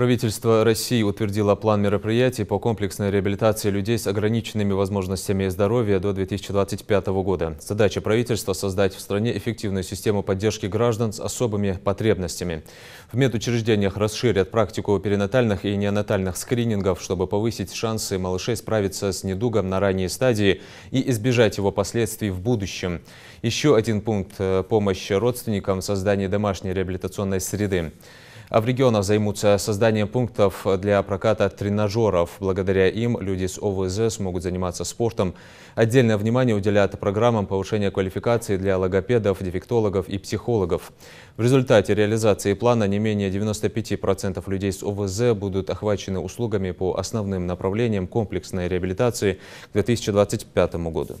Правительство России утвердило план мероприятий по комплексной реабилитации людей с ограниченными возможностями здоровья до 2025 года. Задача правительства – создать в стране эффективную систему поддержки граждан с особыми потребностями. В медучреждениях расширят практику перинатальных и неонатальных скринингов, чтобы повысить шансы малышей справиться с недугом на ранней стадии и избежать его последствий в будущем. Еще один пункт – помощь родственникам в создании домашней реабилитационной среды. А в регионах займутся созданием пунктов для проката тренажеров. Благодаря им люди с ОВЗ смогут заниматься спортом. Отдельное внимание уделят программам повышения квалификации для логопедов, дефектологов и психологов. В результате реализации плана не менее 95% людей с ОВЗ будут охвачены услугами по основным направлениям комплексной реабилитации к 2025 году.